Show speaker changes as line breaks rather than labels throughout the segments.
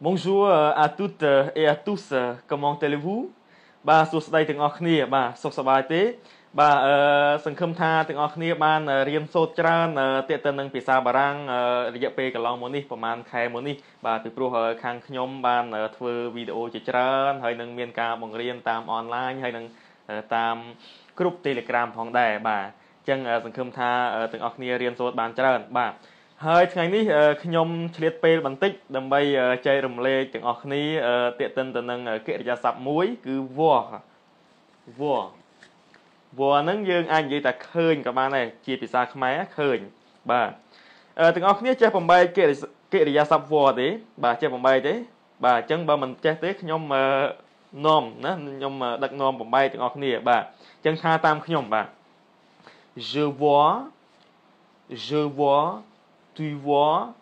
Bonjour à toutes et à tous. Comment allez-vous? បាទសួស្តីទាំងអស់គ្នា បាទសុខសប្បាយទេ បាទអឺសង្ឃឹមថាទាំងអស់គ្នា បានរៀនសូត្រច្រើនទាក់ទិននឹងភាសាបារាំងរយៈពេលកន្លងមកនេះប្រហែលខែមកនេះ បាទពីព្រោះខាងខ្ញុំបានធ្វើវីដេអូជាច្រើន ហើយនឹងមានការបង្រៀនតាមអនឡាញហើយនឹងតាមក្រុម Telegram ផងដែរបាទអញ្ចឹងសង្ឃឹមថាទាំងអស់គ្នារៀនសូត្របានច្រើនបាទហើយថ្ងៃនេះខ្ញុំឆ្លៀតពេល បន្តិចដើម្បីចែករំលែកទាំងអស់គ្នាទាក់ទិនទៅនឹងកិរិយាសព្ទមួយ គឺវោវោវោហ្នឹងយើង អាចនិយាយថាឃើញក៏បានដែរជាភាសាខ្មែរឃើញបាទទាំងអស់គ្នាចេះបំបែកកិរិយាសព្ទវោទេ បាទចេះបំបែកទេបាទអញ្ចឹងបើមិនចេះទេខ្ញុំនាំណាខ្ញុំដឹកនាំបំបែកទាំងអស់គ្នា បាទអញ្ចឹងថាតាមខ្ញុំបាទ Je vois Je vois tu vois,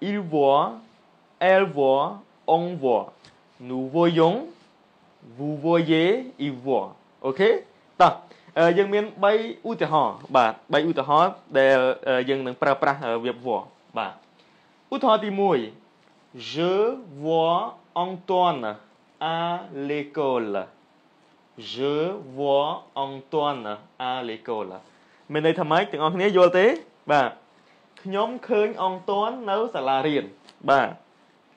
il voit, elle voit, on voit. Nous voyons, vous voyez, il voit. OK? តោះយើងមាន3ឧទាហរណ៍បាទ3ឧទាហរណ៍ដែលយើងនឹងប្រើប្រាស់វាវរបាទឧទាហរណ៍ទី1 Je vois Antoine à l'école Je vois Antoine à l'école មានន័យថាម៉េចទាំងអស់គ្នាយល់ទេបាទខ្ញុំឃើញអង្គតន់នៅសាលារៀនបាទ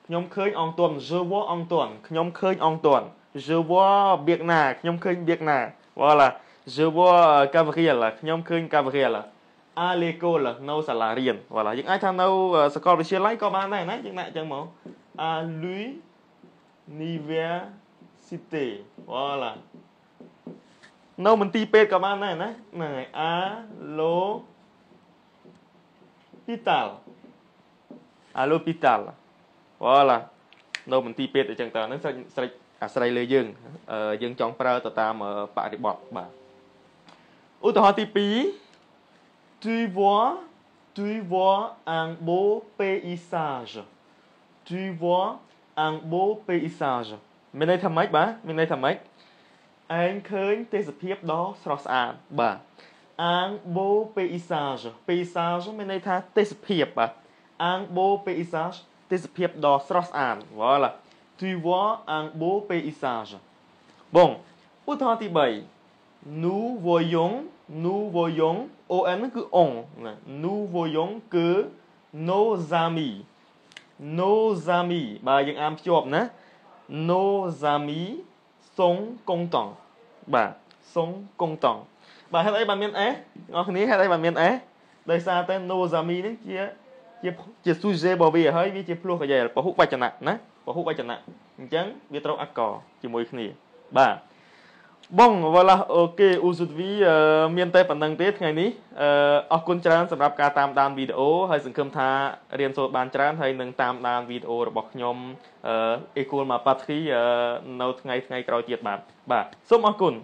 ខ្ញុំឃើញអង្គតន់ je vois អង្គតន់ខ្ញុំឃើញអង្គតន់ je vois បៀកណាខ្ញុំឃើញបៀកណា voilà je vois Gabriel ខ្ញុំឃើញ Gabriel អាលេកូលនៅសាលារៀន voilà យើងអាចថានៅសាកលវិទ្យាល័យក៏បានដែរណាយើងដាក់អញ្ចឹងមកអាលុយនីវាស៊ីតេ voilà នៅមន្ទីរពេទ្យក៏បានដែរណាហ្នឹងហើយអាឡូ l'hôpital អាឡូពីតាល់វ៉ាឡានៅមន្ទីរពេទ្យអញ្ចឹងតើហ្នឹងស្រេចស្រេចអាស្រ័យលើយើង យើងចង់ប្រើទៅតាមបរិបទបាទឧទាហរណ៍ទី2 tu vois tu vois un beau paysage tu vois un beau paysage មានន័យថាម៉េចបាទមានន័យថាម៉េចឯងឃើញទេសភាពដ៏ស្រស់ស្អាតបាទអាងបូពេអ៊ីសាជពេអ៊ីសាជមានន័យថាទេសភាពបាទអាងបូពេអ៊ីសាជទេសភាពដ៏ស្រស់ស្អាតវ៉ាឡា tu vois un beau paysage bon ឧទាហរណ៍ទី3 nous voyons nous voyons on គឺអង nous voyons គឺ nos amis nos amis បាទយើងអានភ្ជាប់ណា nos amis sont contents បាទសុងកុងតង់បាទហេតុអីបានមាន S អ្នកគ្នាហេតុអីបានមាន S ដោយសារតែ Nozami នឹងជាជាជា sujet របស់វាហើយវាជាភ្លោះកយែលពហុវចនៈណាពហុវចនៈអញ្ចឹងវាត្រូវអកជាមួយគ្នាបាទបងវឡាអូខេអ៊ូសុតវីមានតែប៉ុណ្្នឹងទេថ្ងៃនេះអរគុណច្រើនសម្រាប់ការតាមដានវីដេអូហើយ សង្ឃឹមថារៀនសូត្របានច្រើនហើយនឹងតាមដានវីដេអូរបស់ខ្ញុំអេគូលម៉ាប៉ាទ្រីនៅថ្ងៃថ្ងៃក្រោយទៀតបាទបាទសូមអរគុណ